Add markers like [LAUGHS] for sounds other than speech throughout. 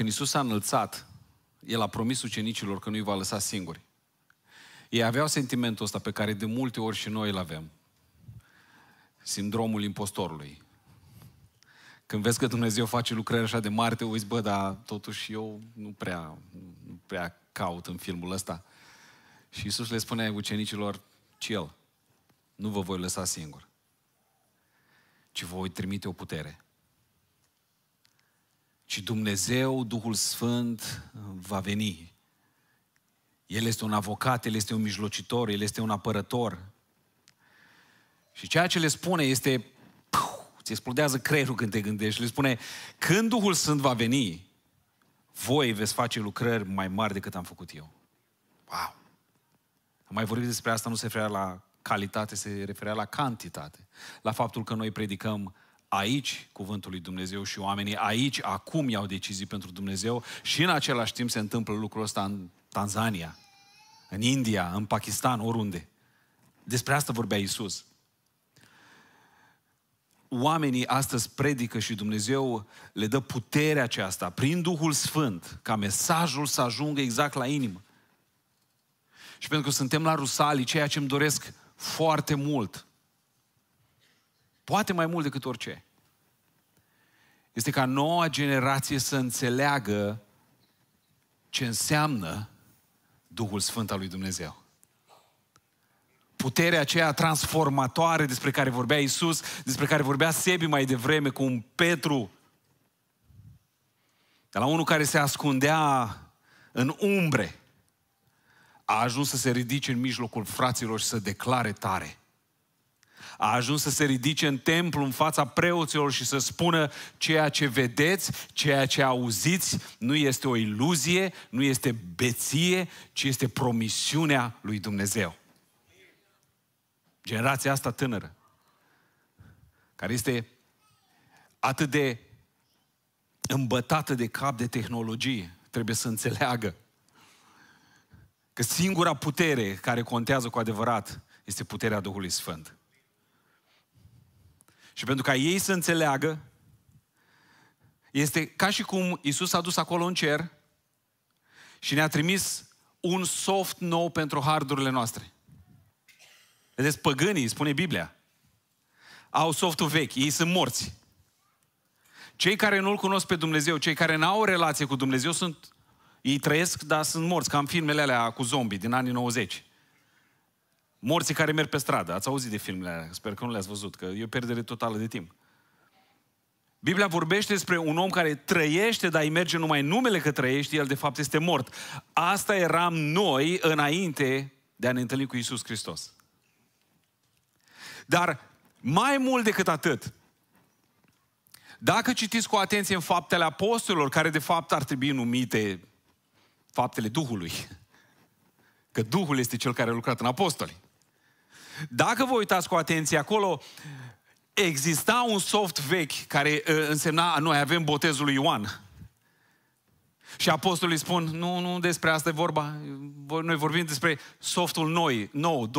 când Isus a înălțat, El a promis ucenicilor că nu îi va lăsa singuri. Ei aveau sentimentul ăsta pe care de multe ori și noi îl avem. Sindromul impostorului. Când vezi că Dumnezeu face lucrări așa de mari, te uiți, bă, dar totuși eu nu prea, nu prea caut în filmul ăsta. Și Isus le spune ucenicilor, el, nu vă voi lăsa singur, ci vă voi trimite o putere ci Dumnezeu, Duhul Sfânt, va veni. El este un avocat, El este un mijlocitor, El este un apărător. Și ceea ce le spune este, Ți explodează creierul când te gândești, le spune, când Duhul Sfânt va veni, voi veți face lucrări mai mari decât am făcut eu. Wow! Am mai vorbit despre asta, nu se referea la calitate, se referea la cantitate. La faptul că noi predicăm aici cuvântul lui Dumnezeu și oamenii aici, acum iau decizii pentru Dumnezeu și în același timp se întâmplă lucrul ăsta în Tanzania, în India, în Pakistan, oriunde. Despre asta vorbea Isus. Oamenii astăzi predică și Dumnezeu le dă puterea aceasta prin Duhul Sfânt ca mesajul să ajungă exact la inimă. Și pentru că suntem la Rusalii, ceea ce îmi doresc foarte mult, poate mai mult decât orice, este ca noua generație să înțeleagă ce înseamnă Duhul Sfânt al lui Dumnezeu. Puterea aceea transformatoare despre care vorbea Isus, despre care vorbea Sebi mai devreme cu un Petru, de la unul care se ascundea în umbre, a ajuns să se ridice în mijlocul fraților și să declare tare a ajuns să se ridice în templu în fața preoților și să spună ceea ce vedeți, ceea ce auziți, nu este o iluzie, nu este beție, ci este promisiunea lui Dumnezeu. Generația asta tânără, care este atât de îmbătată de cap de tehnologie, trebuie să înțeleagă că singura putere care contează cu adevărat este puterea Duhului Sfânt. Și pentru ca ei să înțeleagă, este ca și cum Isus a dus acolo în cer și ne-a trimis un soft nou pentru hardurile noastre. Vedeți, păgânii, spune Biblia, au softul vechi, ei sunt morți. Cei care nu-L cunosc pe Dumnezeu, cei care n-au o relație cu Dumnezeu, sunt, ei trăiesc, dar sunt morți, ca în filmele alea cu zombi din anii 90. Morții care merg pe stradă. Ați auzit de filmele alea, sper că nu le-ați văzut, că e o pierdere totală de timp. Biblia vorbește despre un om care trăiește, dar îi merge numai numele că trăiește, el de fapt este mort. Asta eram noi înainte de a ne întâlni cu Isus Hristos. Dar mai mult decât atât, dacă citiți cu atenție în faptele apostolilor, care de fapt ar trebui numite faptele Duhului, că Duhul este cel care a lucrat în apostoli. Dacă vă uitați cu atenție acolo, exista un soft vechi care uh, însemna, noi avem botezul lui Ioan. Și apostolii spun, nu, nu despre asta e vorba, noi vorbim despre softul noi, nou,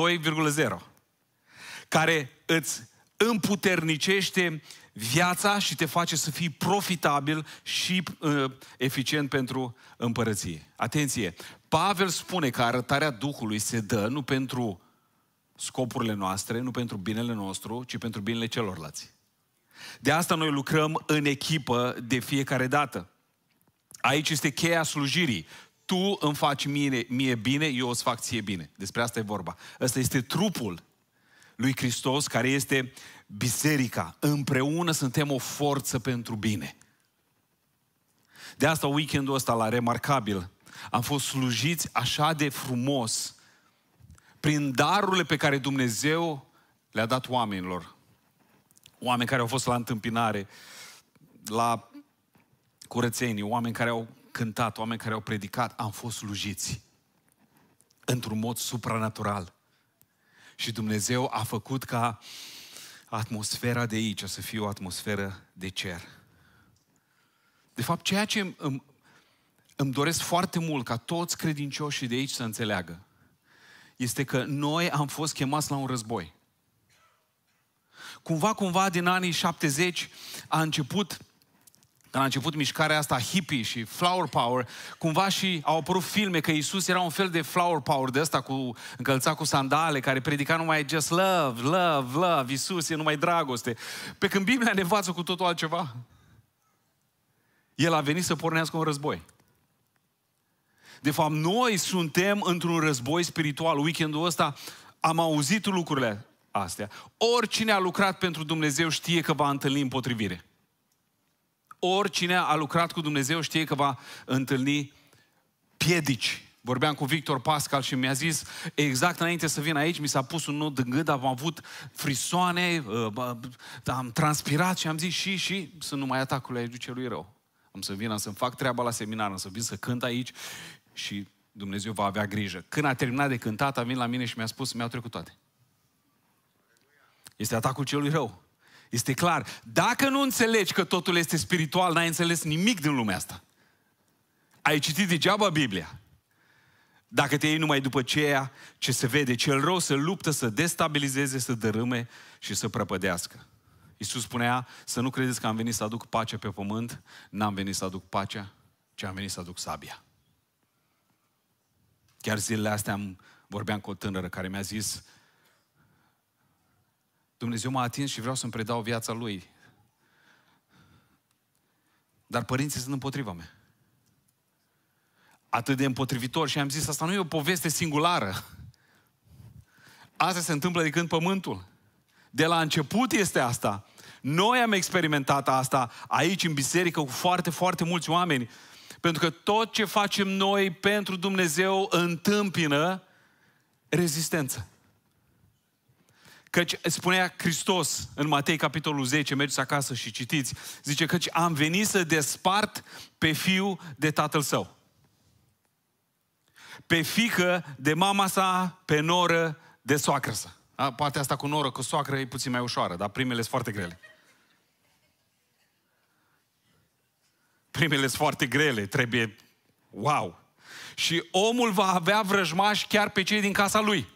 2,0, care îți împuternicește viața și te face să fii profitabil și uh, eficient pentru împărăție. Atenție! Pavel spune că arătarea Duhului se dă nu pentru scopurile noastre, nu pentru binele nostru, ci pentru binele celorlalți. De asta noi lucrăm în echipă de fiecare dată. Aici este cheia slujirii. Tu îmi faci mie, mie bine, eu îți fac ție bine. Despre asta e vorba. Ăsta este trupul lui Hristos, care este biserica. Împreună suntem o forță pentru bine. De asta weekendul ăsta la Remarcabil am fost slujiți așa de frumos prin darurile pe care Dumnezeu le-a dat oamenilor. Oameni care au fost la întâmpinare, la curățenii, oameni care au cântat, oameni care au predicat, am fost slujiți într-un mod supranatural. Și Dumnezeu a făcut ca atmosfera de aici să fie o atmosferă de cer. De fapt, ceea ce îmi, îmi doresc foarte mult ca toți credincioșii de aici să înțeleagă, este că noi am fost chemați la un război. Cumva, cumva, din anii 70 a început când a început mișcarea asta hippie și flower power, cumva și au apărut filme că Isus era un fel de flower power de ăsta cu încălțat cu sandale, care predica numai just love, love, love, Isus e numai dragoste. Pe când Biblia ne învață cu totul altceva. El a venit să pornească un război. De fapt, noi suntem într-un război spiritual. Weekendul ăsta am auzit lucrurile astea. Oricine a lucrat pentru Dumnezeu știe că va întâlni împotrivire. Oricine a lucrat cu Dumnezeu știe că va întâlni piedici. Vorbeam cu Victor Pascal și mi-a zis, exact înainte să vin aici, mi s-a pus un nod în gând, am avut frisoane, uh, am transpirat și am zis și, și, sunt numai atacurile aici celui rău. Am să vin, am să-mi fac treaba la seminar, am să vin să cânt aici și Dumnezeu va avea grijă. Când a terminat de cântat, a venit la mine și mi-a spus, mi-au trecut toate. Este atacul celui rău. Este clar. Dacă nu înțelegi că totul este spiritual, n-ai înțeles nimic din lumea asta. Ai citit degeaba Biblia. Dacă te iei numai după ceea ce se vede, cel rău să luptă, să destabilizeze, să dărâme și să prăpădească. Iisus spunea să nu credeți că am venit să aduc pace pe pământ, n-am venit să aduc pacea, ci am venit să aduc sabia. Chiar zilele astea am, vorbeam cu o tânără care mi-a zis Dumnezeu m-a atins și vreau să-mi predau viața Lui. Dar părinții sunt împotriva mea. Atât de împotrivitor și am zis, asta nu e o poveste singulară. Asta se întâmplă de când pământul. De la început este asta. Noi am experimentat asta aici în biserică cu foarte, foarte mulți oameni pentru că tot ce facem noi pentru Dumnezeu întâmpină rezistență. Căci spunea Hristos în Matei capitolul 10, mergeți acasă și citiți, zice căci am venit să despart pe fiu de tatăl său. Pe fică de mama sa, pe noră de soacră sa. Da? Partea asta cu noră, cu soacră e puțin mai ușoară, dar primele sunt foarte grele. primele sunt foarte grele, trebuie wow. Și omul va avea vrăjmași chiar pe cei din casa lui.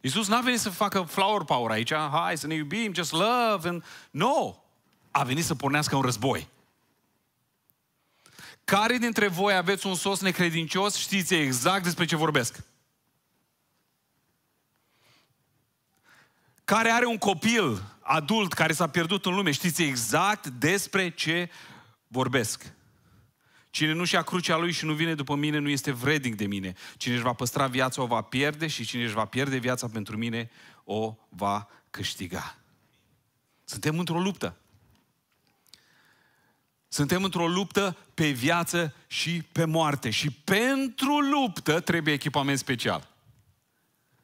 Iisus n-a venit să facă flower power aici, hai să ne iubim, just love, and... no! A venit să pornească un război. Care dintre voi aveți un sos necredincios, știți exact despre ce vorbesc. Care are un copil adult care s-a pierdut în lume, știți exact despre ce vorbesc. Cine nu și-a crucea lui și nu vine după mine, nu este vrednic de mine. Cine își va păstra viața, o va pierde și cine își va pierde viața pentru mine, o va câștiga. Suntem într-o luptă. Suntem într-o luptă pe viață și pe moarte. Și pentru luptă trebuie echipament special.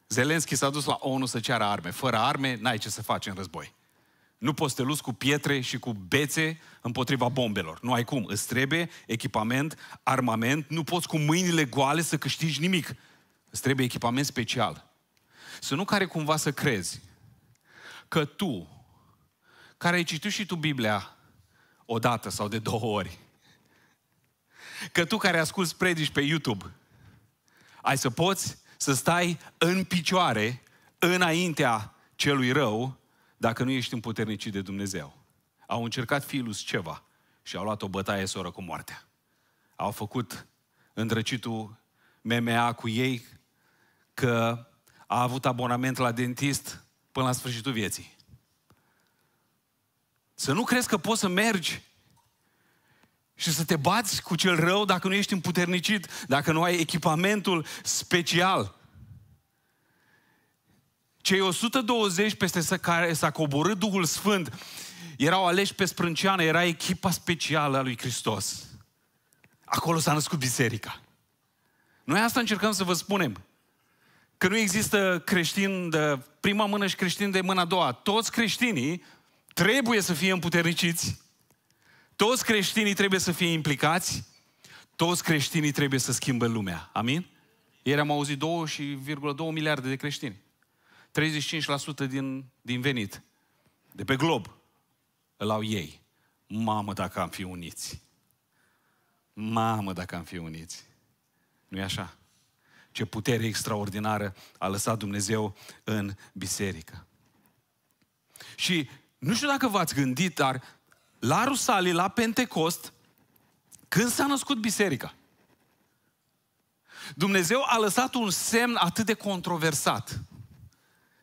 Zelenski s-a dus la ONU să ceară arme. Fără arme, n-ai ce să faci în război. Nu poți să te luți cu pietre și cu bețe împotriva bombelor. Nu ai cum. Îți trebuie echipament, armament. Nu poți cu mâinile goale să câștigi nimic. Îți trebuie echipament special. Să nu care cumva să crezi că tu, care ai citit și tu Biblia o dată sau de două ori, că tu care asculti predici pe YouTube, ai să poți să stai în picioare înaintea celui rău dacă nu ești împuternicit de Dumnezeu. Au încercat Filus ceva și au luat o bătaie soră cu moartea. Au făcut îndrăcitul MMA cu ei că a avut abonament la dentist până la sfârșitul vieții. Să nu crezi că poți să mergi și să te bați cu cel rău dacă nu ești împuternicit, dacă nu ai echipamentul special. Cei 120 peste care s-a coborât Duhul Sfânt erau aleși pe sprânceană, era echipa specială a lui Hristos. Acolo s-a născut biserica. Noi asta încercăm să vă spunem. Că nu există creștin de prima mână și creștin de mâna a doua. Toți creștinii trebuie să fie împuterniciți, toți creștinii trebuie să fie implicați, toți creștinii trebuie să schimbe lumea. Amin? Ieri am auzit 2,2 miliarde de creștini. 35% din, din venit de pe glob îl au ei. Mamă, dacă am fi uniți! Mamă, dacă am fi uniți! nu e așa? Ce putere extraordinară a lăsat Dumnezeu în biserică. Și nu știu dacă v-ați gândit, dar la Rusalii, la Pentecost, când s-a născut biserica? Dumnezeu a lăsat un semn atât de controversat.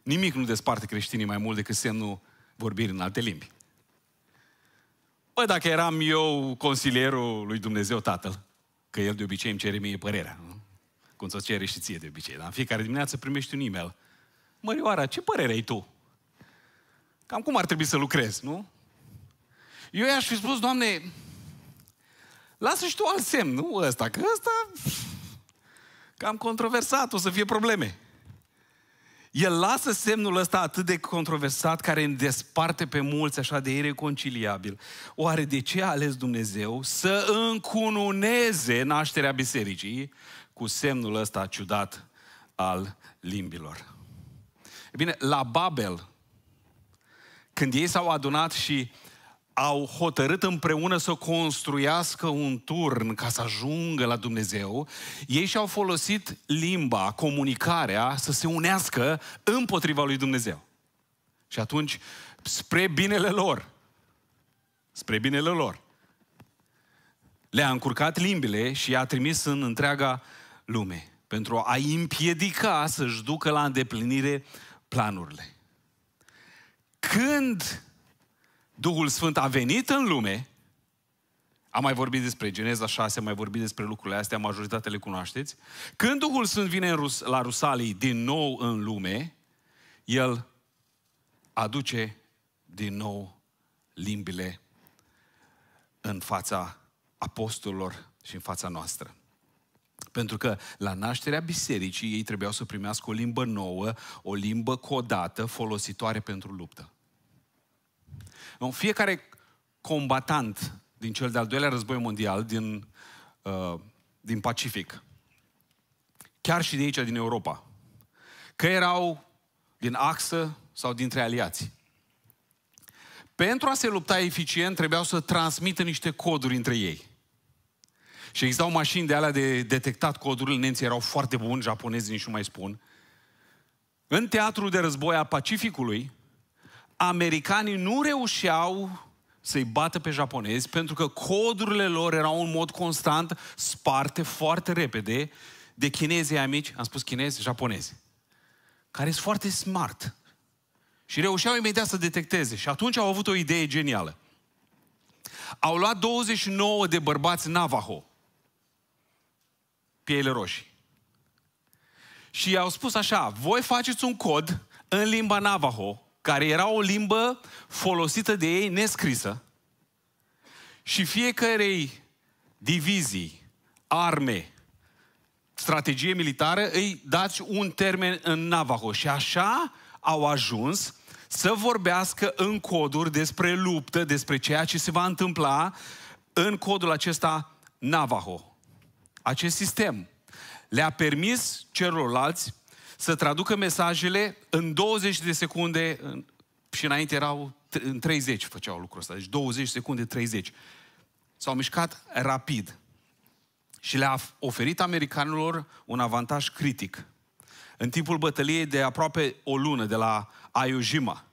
Nimic nu desparte creștinii mai mult decât semnul vorbirii în alte limbi. Bă, dacă eram eu consilierul lui Dumnezeu Tatăl, că El de obicei îmi cere mie părerea, nu? Cum să cere și ție de obicei, dar în fiecare dimineață primești un e-mail. Mărioara, ce părere ai tu? Cam cum ar trebui să lucrez, nu? Eu i-aș fi spus, Doamne, lasă și tu alt semn, nu ăsta, că ăsta cam controversat, o să fie probleme el lasă semnul ăsta atât de controversat, care îmi desparte pe mulți așa de ireconciliabil. Oare de ce a ales Dumnezeu să încununeze nașterea bisericii cu semnul ăsta ciudat al limbilor? E bine, la Babel, când ei s-au adunat și au hotărât împreună să construiască un turn ca să ajungă la Dumnezeu, ei și-au folosit limba, comunicarea, să se unească împotriva lui Dumnezeu. Și atunci, spre binele lor, spre binele lor, le-a încurcat limbile și i-a trimis în întreaga lume pentru a împiedica să-și ducă la îndeplinire planurile. Când Duhul Sfânt a venit în lume, am mai vorbit despre Geneza 6, am mai vorbit despre lucrurile astea, majoritatea le cunoașteți. Când Duhul Sfânt vine Rus- la Rusalii din nou în lume, El aduce din nou limbile în fața apostolilor și în fața noastră. Pentru că la nașterea bisericii ei trebuiau să primească o limbă nouă, o limbă codată, folositoare pentru luptă. Nu? Fiecare combatant din cel de-al doilea război mondial, din, uh, din Pacific, chiar și de aici, din Europa, că erau din axă sau dintre aliați. Pentru a se lupta eficient, trebuiau să transmită niște coduri între ei. Și existau mașini de alea de detectat codurile, nemții erau foarte buni, japonezii nici nu mai spun. În teatrul de război a Pacificului, americanii nu reușeau să-i bată pe japonezi pentru că codurile lor erau în mod constant sparte foarte repede de chinezii amici, am spus chinezi, japonezi, care sunt foarte smart și reușeau imediat să detecteze. Și atunci au avut o idee genială. Au luat 29 de bărbați Navajo, piele roșii, și i-au spus așa, voi faceți un cod în limba Navajo, care era o limbă folosită de ei nescrisă. Și fiecarei divizii, arme, strategie militară, îi dați un termen în Navajo. Și așa au ajuns să vorbească în coduri despre luptă, despre ceea ce se va întâmpla în codul acesta Navajo. Acest sistem le-a permis celorlalți să traducă mesajele în 20 de secunde și înainte erau în 30 făceau lucrul ăsta, deci 20 secunde, 30. S-au mișcat rapid și le-a oferit americanilor un avantaj critic. În timpul bătăliei de aproape o lună de la Ayojima,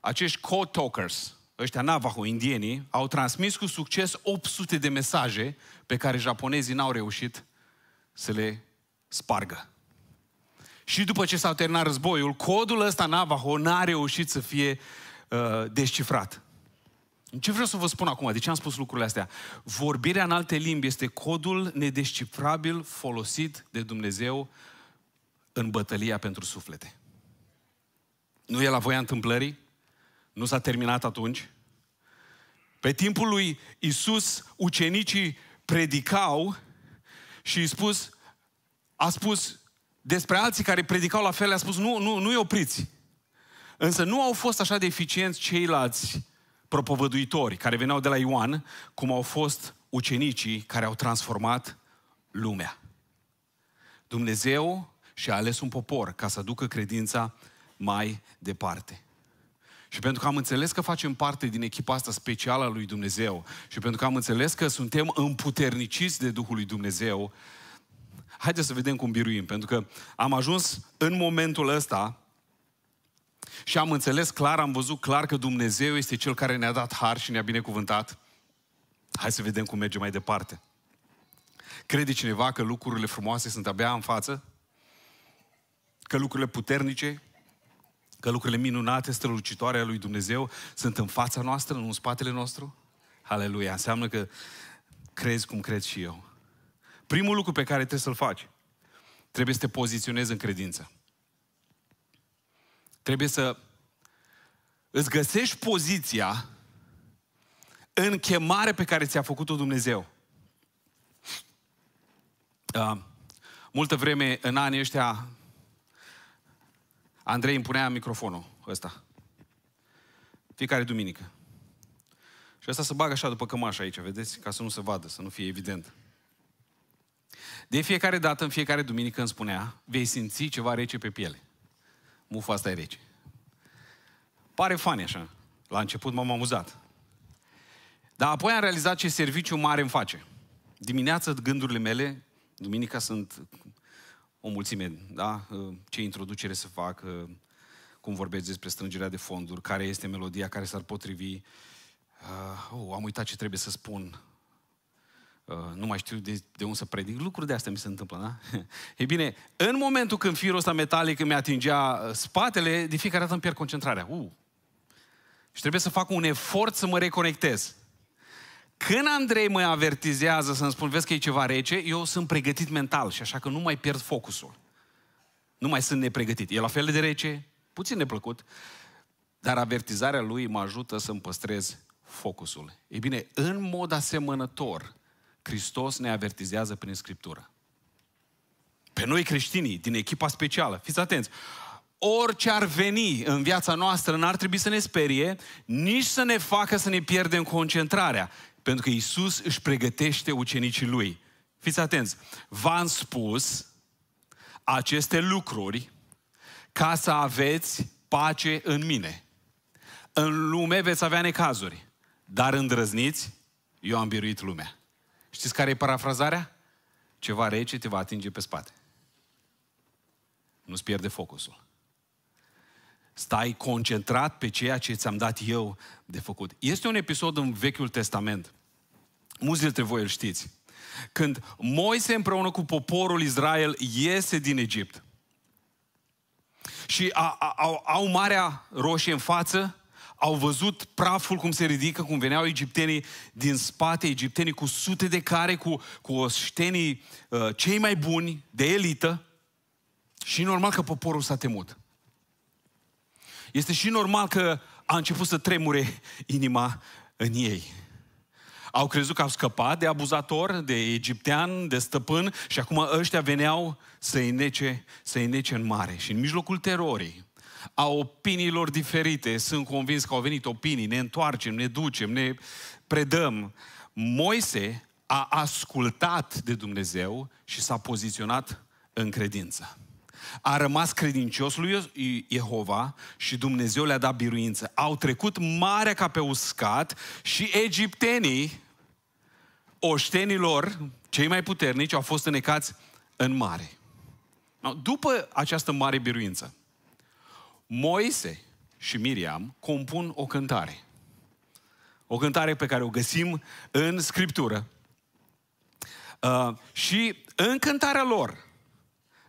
acești code talkers ăștia Navajo, indienii, au transmis cu succes 800 de mesaje pe care japonezii n-au reușit să le spargă. Și după ce s-a terminat războiul, codul ăsta Navajo n-a reușit să fie uh, descifrat. Ce vreau să vă spun acum? De ce am spus lucrurile astea? Vorbirea în alte limbi este codul nedescifrabil folosit de Dumnezeu în bătălia pentru suflete. Nu e la voia întâmplării, nu s-a terminat atunci. Pe timpul lui Isus, ucenicii predicau și i spus, a spus, despre alții care predicau la fel, le-a spus, nu, nu, nu-i opriți. Însă nu au fost așa de eficienți ceilalți propovăduitori care veneau de la Ioan, cum au fost ucenicii care au transformat lumea. Dumnezeu și-a ales un popor ca să ducă credința mai departe. Și pentru că am înțeles că facem parte din echipa asta specială a lui Dumnezeu și pentru că am înțeles că suntem împuterniciți de Duhul lui Dumnezeu, haideți să vedem cum biruim, pentru că am ajuns în momentul ăsta și am înțeles clar, am văzut clar că Dumnezeu este Cel care ne-a dat har și ne-a binecuvântat. Hai să vedem cum merge mai departe. Crede cineva că lucrurile frumoase sunt abia în față? Că lucrurile puternice, că lucrurile minunate, strălucitoare a lui Dumnezeu sunt în fața noastră, nu în spatele nostru? Aleluia! Înseamnă că crezi cum cred și eu. Primul lucru pe care trebuie să-l faci, trebuie să te poziționezi în credință. Trebuie să îți găsești poziția în chemare pe care ți-a făcut-o Dumnezeu. Uh, multă vreme, în anii ăștia, Andrei îmi punea microfonul ăsta. Fiecare duminică. Și asta se bagă așa după cămașă aici, vedeți? Ca să nu se vadă, să nu fie evident. De fiecare dată, în fiecare duminică îmi spunea, vei simți ceva rece pe piele. Mufa asta e rece. Pare fani așa. La început m-am amuzat. Dar apoi am realizat ce serviciu mare îmi face. Dimineața gândurile mele, duminica sunt o mulțime, da? Ce introducere să fac, cum vorbesc despre strângerea de fonduri, care este melodia care s-ar potrivi. Uh, oh, am uitat ce trebuie să spun. Uh, nu mai știu de, de unde să predic, lucruri de astea mi se întâmplă, da? [LAUGHS] E bine, în momentul când firul ăsta metalic îmi atingea uh, spatele, de fiecare dată îmi pierd concentrarea. Uh. Și trebuie să fac un efort să mă reconectez. Când Andrei mă avertizează să-mi spun, vezi că e ceva rece, eu sunt pregătit mental și așa că nu mai pierd focusul. Nu mai sunt nepregătit. E la fel de rece, puțin neplăcut, dar avertizarea lui mă ajută să-mi păstrez focusul. Ei bine, în mod asemănător, Hristos ne avertizează prin Scriptură. Pe noi creștinii, din echipa specială, fiți atenți, orice ar veni în viața noastră n-ar trebui să ne sperie, nici să ne facă să ne pierdem concentrarea, pentru că Isus își pregătește ucenicii Lui. Fiți atenți, v-am spus aceste lucruri ca să aveți pace în mine. În lume veți avea necazuri, dar îndrăzniți, eu am biruit lumea. Știți care e parafrazarea? Ceva rece te va atinge pe spate. Nu-ți pierde focusul. Stai concentrat pe ceea ce ți-am dat eu de făcut. Este un episod în Vechiul Testament. Mulți dintre voi îl știți. Când Moise împreună cu poporul Israel iese din Egipt și au, au Marea Roșie în față, au văzut praful cum se ridică, cum veneau egiptenii din spate, egiptenii cu sute de care, cu, cu oștenii uh, cei mai buni, de elită, și normal că poporul s-a temut. Este și normal că a început să tremure inima în ei. Au crezut că au scăpat de abuzator, de egiptean, de stăpân și acum ăștia veneau să-i nece, să-i nece în mare. Și în mijlocul terorii, a opiniilor diferite. Sunt convins că au venit opinii, ne întoarcem, ne ducem, ne predăm. Moise a ascultat de Dumnezeu și s-a poziționat în credință. A rămas credincios lui Jehova și Dumnezeu le-a dat biruință. Au trecut marea ca pe uscat și egiptenii, oștenilor, cei mai puternici, au fost înecați în mare. După această mare biruință, Moise și Miriam compun o cântare. O cântare pe care o găsim în Scriptură. Uh, și în cântarea lor,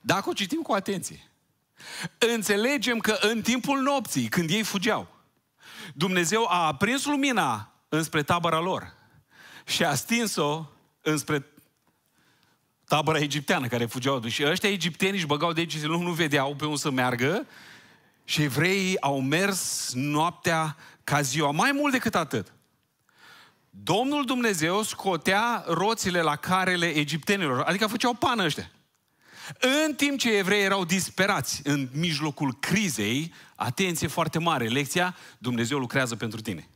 dacă o citim cu atenție, înțelegem că în timpul nopții, când ei fugeau, Dumnezeu a aprins lumina înspre tabăra lor și a stins-o înspre tabăra egipteană care fugeau. Și ăștia egipteni își băgau de aici, nu, nu vedeau pe unde să meargă și evreii au mers noaptea ca ziua, mai mult decât atât. Domnul Dumnezeu scotea roțile la carele egiptenilor, adică făceau pană ăștia. În timp ce evreii erau disperați în mijlocul crizei, atenție foarte mare, lecția, Dumnezeu lucrează pentru tine.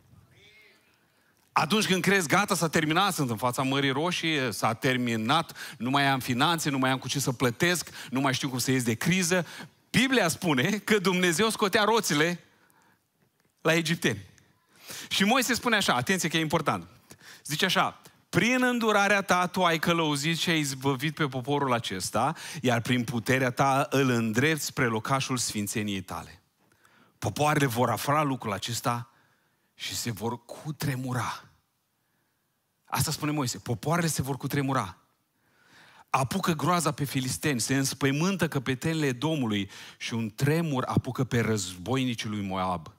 Atunci când crezi, gata, s-a terminat, sunt în fața Mării Roșii, s-a terminat, nu mai am finanțe, nu mai am cu ce să plătesc, nu mai știu cum să ies de criză, Biblia spune că Dumnezeu scotea roțile la egipteni. Și Moise spune așa, atenție că e important. Zice așa, prin îndurarea ta tu ai călăuzit și ai izbăvit pe poporul acesta, iar prin puterea ta îl îndrept spre locașul sfințeniei tale. Popoarele vor afla lucrul acesta și se vor cutremura. Asta spune Moise, popoarele se vor cutremura apucă groaza pe filisteni, se înspăimântă căpetenile Domului și un tremur apucă pe războinicii lui Moab.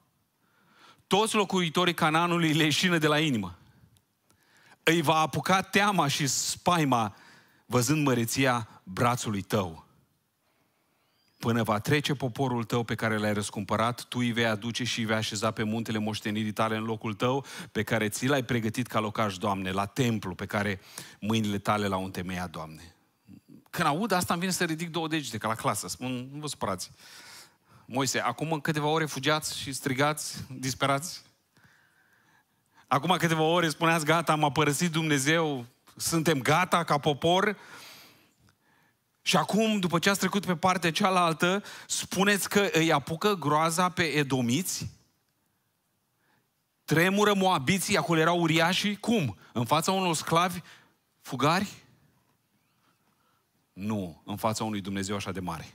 Toți locuitorii Cananului leșină de la inimă. Îi va apuca teama și spaima văzând măreția brațului tău. Până va trece poporul tău pe care l-ai răscumpărat, tu îi vei aduce și îi vei așeza pe muntele moștenirii tale în locul tău, pe care ți l-ai pregătit ca locaș, Doamne, la templu pe care mâinile tale l-au întemeiat, Doamne. Când aud asta, îmi vine să ridic două degete, ca la clasă. Spun, nu vă supărați. Moise, acum în câteva ore fugeați și strigați, disperați. Acum câteva ore spuneați, gata, am părăsit Dumnezeu, suntem gata ca popor. Și acum, după ce ați trecut pe partea cealaltă, spuneți că îi apucă groaza pe edomiți? Tremură moabiții, acolo erau uriașii, cum? În fața unor sclavi fugari? Nu, în fața unui Dumnezeu așa de mare.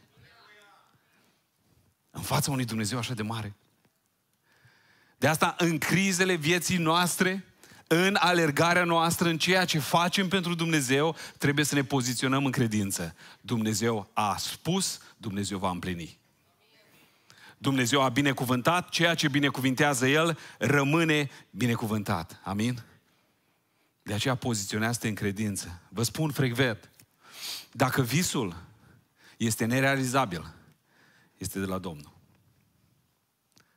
În fața unui Dumnezeu așa de mare. De asta, în crizele vieții noastre, în alergarea noastră, în ceea ce facem pentru Dumnezeu, trebuie să ne poziționăm în credință. Dumnezeu a spus, Dumnezeu va împlini. Dumnezeu a binecuvântat, ceea ce binecuvintează El rămâne binecuvântat. Amin? De aceea poziționează-te în credință. Vă spun frecvent, dacă visul este nerealizabil, este de la Domnul.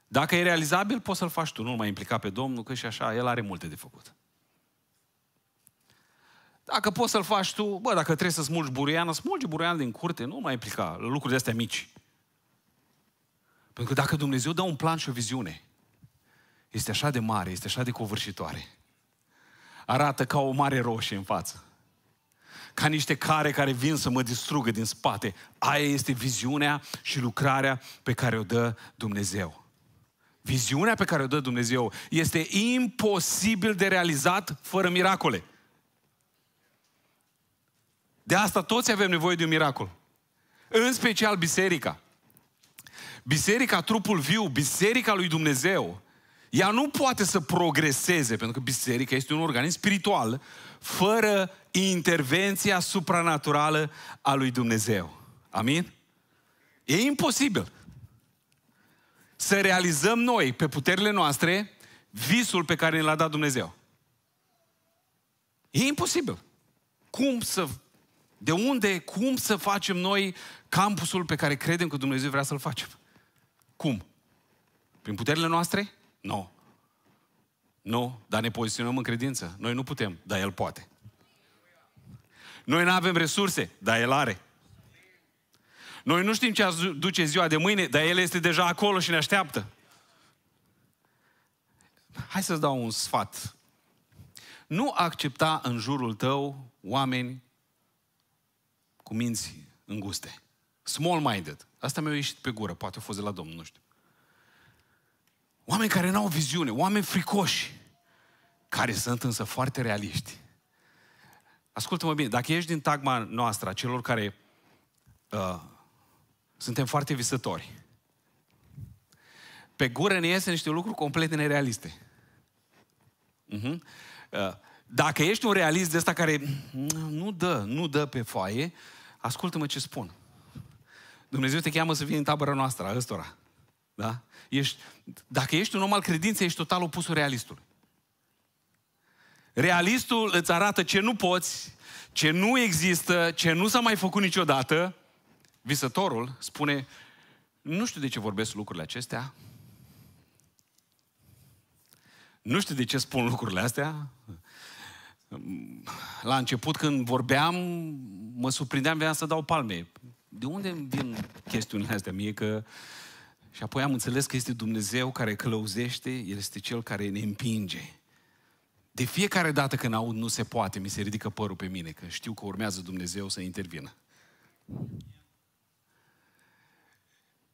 Dacă e realizabil, poți să-l faci tu, nu mai implica pe Domnul, că și așa, el are multe de făcut. Dacă poți să-l faci tu, bă, dacă trebuie să smulgi buruiană, smulgi buruiană din curte, nu mai implica lucruri de astea mici. Pentru că dacă Dumnezeu dă un plan și o viziune, este așa de mare, este așa de covârșitoare. Arată ca o mare roșie în față ca niște care care vin să mă distrugă din spate. Aia este viziunea și lucrarea pe care o dă Dumnezeu. Viziunea pe care o dă Dumnezeu este imposibil de realizat fără miracole. De asta toți avem nevoie de un miracol. În special biserica. Biserica, trupul viu, biserica lui Dumnezeu, ea nu poate să progreseze, pentru că biserica este un organism spiritual, fără intervenția supranaturală a lui Dumnezeu. Amin? E imposibil să realizăm noi, pe puterile noastre, visul pe care ne l-a dat Dumnezeu. E imposibil. Cum să, de unde, cum să facem noi campusul pe care credem că Dumnezeu vrea să-l facem? Cum? Prin puterile noastre? Nu. Nu, dar ne poziționăm în credință. Noi nu putem, dar El poate. Noi nu avem resurse, dar El are. Noi nu știm ce duce ziua de mâine, dar El este deja acolo și ne așteaptă. Hai să-ți dau un sfat. Nu accepta în jurul tău oameni cu minți înguste. Small-minded. Asta mi-a ieșit pe gură, poate a fost de la Domnul, nu știu. Oameni care n-au viziune, oameni fricoși, care sunt însă foarte realiști. Ascultă-mă bine, dacă ești din tagma noastră, a celor care uh, suntem foarte visători, pe gură ne iese niște lucruri complet nerealiste. Uh-huh. Uh, dacă ești un realist de ăsta care mm, nu dă, nu dă pe foaie, ascultă-mă ce spun. Dumnezeu te cheamă să vii în tabără noastră, ăstora. Da? Ești, dacă ești un om al credinței, ești total opusul realistului. Realistul îți arată ce nu poți, ce nu există, ce nu s-a mai făcut niciodată. Visătorul spune, nu știu de ce vorbesc lucrurile acestea, nu știu de ce spun lucrurile astea. La început când vorbeam, mă surprindeam, vreau să dau palme. De unde vin chestiunile astea mie că uh, și apoi am înțeles că este Dumnezeu care călăuzește, El este Cel care ne împinge. De fiecare dată când aud nu se poate, mi se ridică părul pe mine, că știu că urmează Dumnezeu să intervină.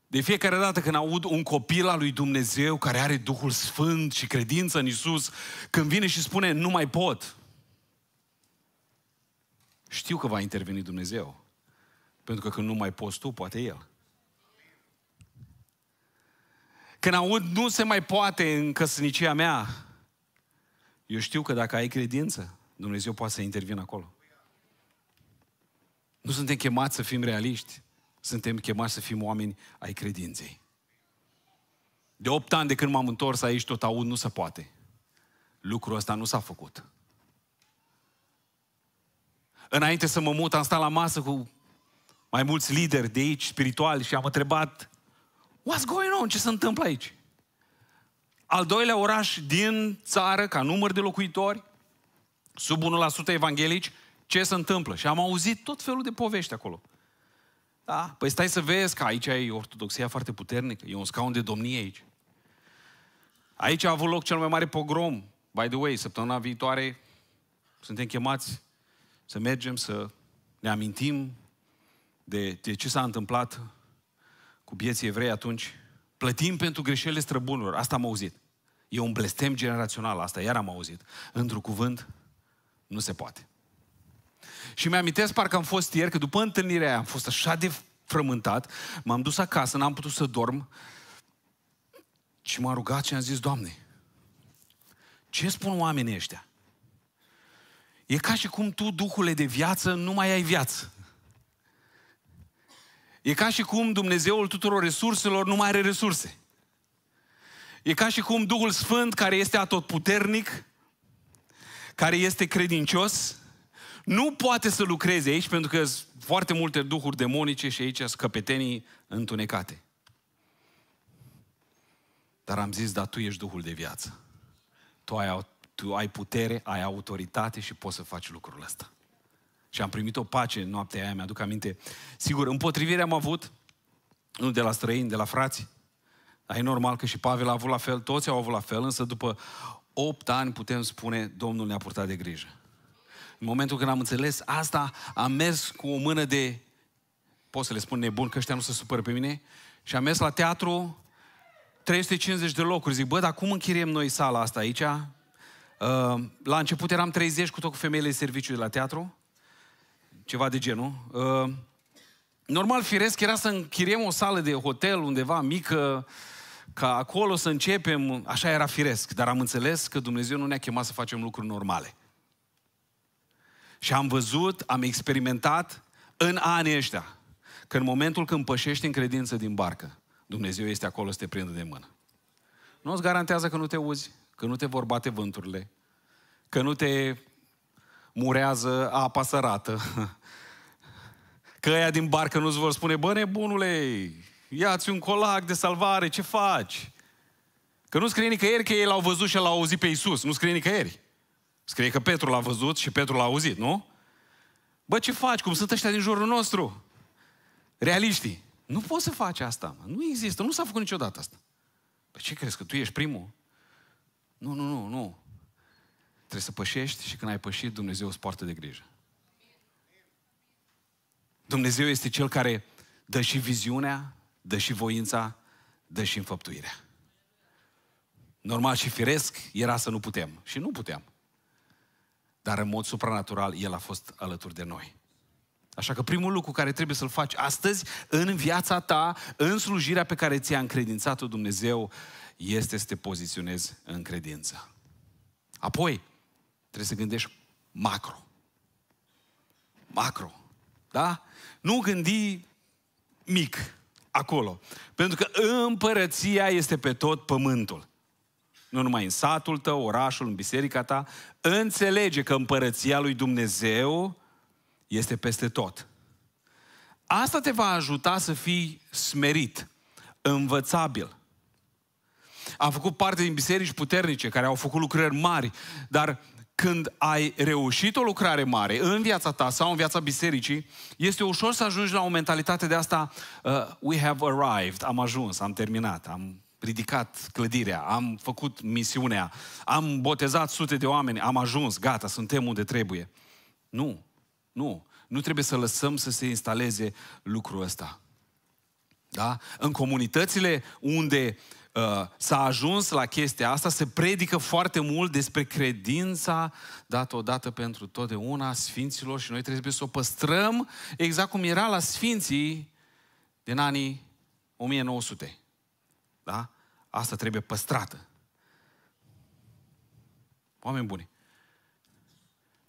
De fiecare dată când aud un copil al lui Dumnezeu care are Duhul Sfânt și credință în Isus, când vine și spune, nu mai pot, știu că va interveni Dumnezeu. Pentru că când nu mai poți tu, poate El. Când aud, nu se mai poate în căsnicia mea, eu știu că dacă ai credință, Dumnezeu poate să intervină acolo. Nu suntem chemați să fim realiști, suntem chemați să fim oameni ai credinței. De opt ani de când m-am întors aici, tot aud, nu se poate. Lucrul ăsta nu s-a făcut. Înainte să mă mut, am stat la masă cu mai mulți lideri de aici, spirituali, și am întrebat What's going on? Ce se întâmplă aici? Al doilea oraș din țară, ca număr de locuitori, sub 1% evanghelici, ce se întâmplă? Și am auzit tot felul de povești acolo. Da? Păi stai să vezi că aici e ortodoxia foarte puternică. E un scaun de domnie aici. Aici a avut loc cel mai mare pogrom. By the way, săptămâna viitoare suntem chemați să mergem să ne amintim de, de ce s-a întâmplat cu bieții evrei atunci, plătim pentru greșelile străbunilor. Asta am auzit. E un blestem generațional, asta iar am auzit. Într-un cuvânt, nu se poate. Și mi-amintesc parcă am fost ieri, că după întâlnirea aia am fost așa de frământat, m-am dus acasă, n-am putut să dorm și m-am rugat și am zis, Doamne, ce spun oamenii ăștia? E ca și cum tu, Duhule de viață, nu mai ai viață. E ca și cum Dumnezeul tuturor resurselor nu mai are resurse. E ca și cum Duhul Sfânt, care este atotputernic, care este credincios, nu poate să lucreze aici pentru că sunt foarte multe duhuri demonice și aici sunt căpetenii întunecate. Dar am zis, da, tu ești Duhul de viață. Tu ai, tu ai putere, ai autoritate și poți să faci lucrul ăsta. Și am primit o pace în noaptea aia, mi-aduc aminte. Sigur, împotrivire am avut, nu de la străini, de la frați. Dar e normal că și Pavel a avut la fel, toți au avut la fel, însă după 8 ani putem spune, Domnul ne-a purtat de grijă. În momentul când am înțeles asta, am mers cu o mână de, pot să le spun nebun, că ăștia nu se supără pe mine, și am mers la teatru, 350 de locuri. Zic, bă, dar cum închiriem noi sala asta aici? Uh, la început eram 30 cu tot cu femeile de serviciu de la teatru ceva de genul. Uh, normal, firesc, era să închiriem o sală de hotel undeva mică, ca acolo să începem, așa era firesc, dar am înțeles că Dumnezeu nu ne-a chemat să facem lucruri normale. Și am văzut, am experimentat în anii ăștia, că în momentul când pășești în credință din barcă, Dumnezeu este acolo să te prindă de mână. Nu îți garantează că nu te uzi, că nu te vor bate vânturile, că nu te murează apa sărată. Că aia din barcă nu-ți vor spune, bă nebunule, ia-ți un colac de salvare, ce faci? Că nu scrie nicăieri că ei l-au văzut și l-au auzit pe Iisus, nu scrie nicăieri. Scrie că Petru l-a văzut și Petru l-a auzit, nu? Bă, ce faci? Cum sunt ăștia din jurul nostru? Realiștii. Nu poți să faci asta, mă. Nu există, nu s-a făcut niciodată asta. Păi ce crezi, că tu ești primul? Nu, nu, nu, nu trebuie să pășești și când ai pășit, Dumnezeu îți poartă de grijă. Dumnezeu este Cel care dă și viziunea, dă și voința, dă și înfăptuirea. Normal și firesc era să nu putem. Și nu putem, Dar în mod supranatural, El a fost alături de noi. Așa că primul lucru care trebuie să-l faci astăzi, în viața ta, în slujirea pe care ți-a încredințat-o Dumnezeu, este să te poziționezi în credință. Apoi, Trebuie să gândești macro. Macro. Da? Nu gândi mic acolo. Pentru că împărăția este pe tot pământul. Nu numai în satul tău, orașul, în biserica ta. Înțelege că împărăția lui Dumnezeu este peste tot. Asta te va ajuta să fii smerit, învățabil. Am făcut parte din biserici puternice care au făcut lucrări mari, dar când ai reușit o lucrare mare în viața ta sau în viața bisericii, este ușor să ajungi la o mentalitate de asta, uh, we have arrived, am ajuns, am terminat, am ridicat clădirea, am făcut misiunea, am botezat sute de oameni, am ajuns, gata, suntem unde trebuie. Nu, nu, nu trebuie să lăsăm să se instaleze lucrul ăsta. Da? În comunitățile unde Uh, s-a ajuns la chestia asta, se predică foarte mult despre credința dată odată pentru totdeauna a Sfinților și noi trebuie să o păstrăm exact cum era la Sfinții din anii 1900. Da? Asta trebuie păstrată. Oameni buni,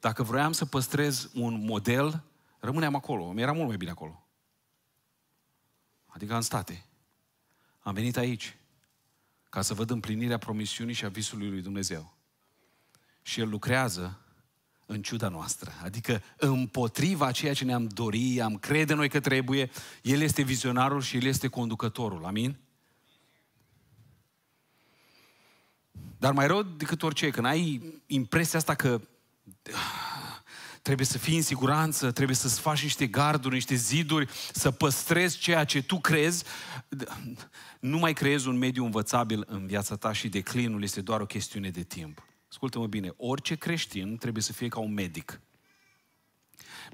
dacă vroiam să păstrez un model, rămâneam acolo. Mi era mult mai bine acolo. Adică în state. Am venit aici ca să văd împlinirea promisiunii și a visului lui Dumnezeu. Și El lucrează în ciuda noastră, adică împotriva ceea ce ne-am dori, am crede noi că trebuie, El este vizionarul și El este conducătorul, amin? Dar mai rău decât orice, când ai impresia asta că Trebuie să fii în siguranță, trebuie să-ți faci niște garduri, niște ziduri, să păstrezi ceea ce tu crezi. Nu mai creezi un mediu învățabil în viața ta și declinul este doar o chestiune de timp. Ascultă-mă bine, orice creștin trebuie să fie ca un medic.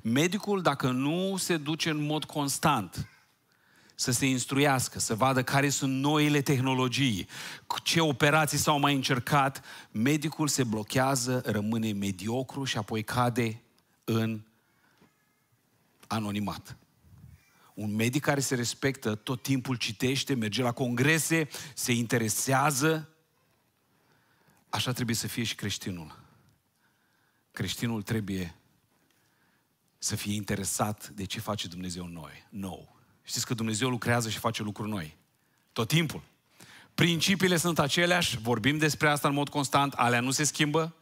Medicul, dacă nu se duce în mod constant să se instruiască, să vadă care sunt noile tehnologii, ce operații s-au mai încercat, medicul se blochează, rămâne mediocru și apoi cade în anonimat. Un medic care se respectă, tot timpul citește, merge la congrese, se interesează. Așa trebuie să fie și creștinul. Creștinul trebuie să fie interesat de ce face Dumnezeu noi, nou. Știți că Dumnezeu lucrează și face lucruri noi. Tot timpul. Principiile sunt aceleași, vorbim despre asta în mod constant, alea nu se schimbă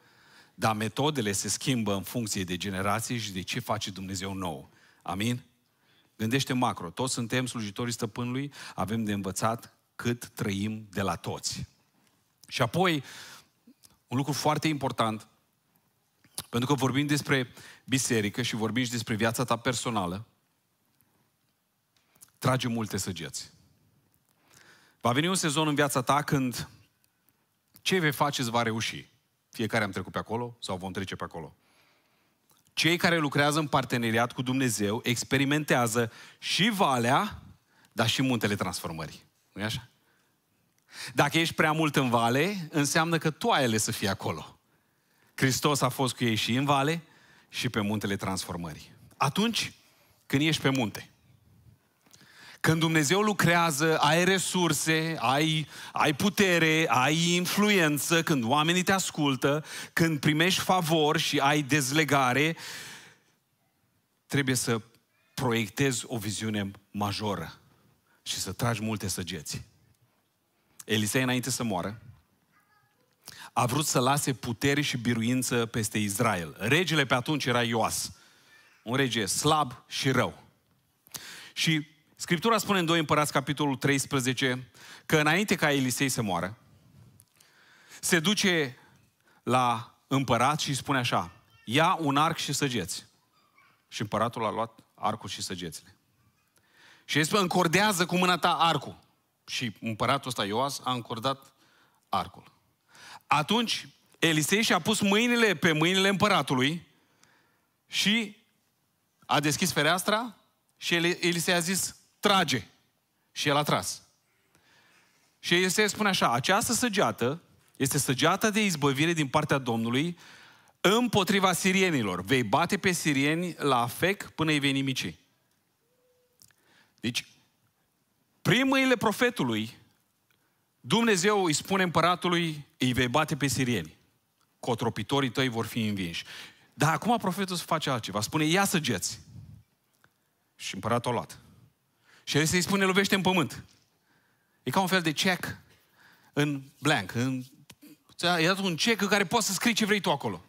dar metodele se schimbă în funcție de generații și de ce face Dumnezeu nou. Amin? Gândește macro, toți suntem slujitorii stăpânului, avem de învățat cât trăim de la toți. Și apoi, un lucru foarte important, pentru că vorbim despre biserică și vorbim și despre viața ta personală, trage multe săgeți. Va veni un sezon în viața ta când ce vei face îți va reuși. Fiecare am trecut pe acolo sau vom trece pe acolo. Cei care lucrează în parteneriat cu Dumnezeu experimentează și valea, dar și muntele transformării. nu e așa? Dacă ești prea mult în vale, înseamnă că tu ai ales să fii acolo. Hristos a fost cu ei și în vale și pe muntele transformării. Atunci când ești pe munte, când Dumnezeu lucrează, ai resurse, ai, ai putere, ai influență, când oamenii te ascultă, când primești favor și ai dezlegare, trebuie să proiectezi o viziune majoră și să tragi multe săgeți. Elisei, înainte să moară, a vrut să lase putere și biruință peste Israel. Regele pe atunci era Ioas, un rege slab și rău. Și Scriptura spune în 2 Împărați, capitolul 13, că înainte ca Elisei să moară, se duce la împărat și spune așa, ia un arc și săgeți. Și împăratul a luat arcul și săgețile. Și el spune, încordează cu mâna ta arcul. Și împăratul ăsta Ioas a încordat arcul. Atunci Elisei și-a pus mâinile pe mâinile împăratului și a deschis fereastra și Elisei a zis, trage. Și el a tras. Și se spune așa, această săgeată este săgeată de izbăvire din partea Domnului împotriva sirienilor. Vei bate pe sirieni la afec până îi vei nimici. Deci, primăile profetului, Dumnezeu îi spune împăratului, îi vei bate pe sirieni. Cotropitorii tăi vor fi învinși. Dar acum profetul face altceva. Spune, ia săgeți. Și împăratul a luat. Și el să-i spune, lovește în pământ. E ca un fel de check în blank. În... I-a dat un check în care poți să scrii ce vrei tu acolo.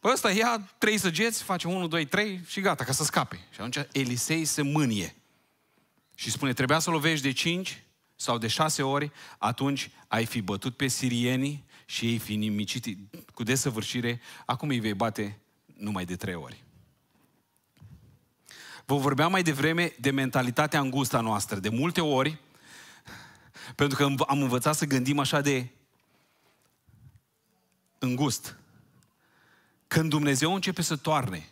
Pe ăsta ia trei săgeți, face 1, 2, 3 și gata, ca să scape. Și atunci Elisei se mânie. Și spune, trebuia să lovești de 5 sau de 6 ori, atunci ai fi bătut pe sirienii și ei fi nimicit cu desăvârșire, acum îi vei bate numai de trei ori. Vă vorbeam mai devreme de mentalitatea îngusta noastră. De multe ori, pentru că am învățat să gândim așa de îngust. Când Dumnezeu începe să toarne,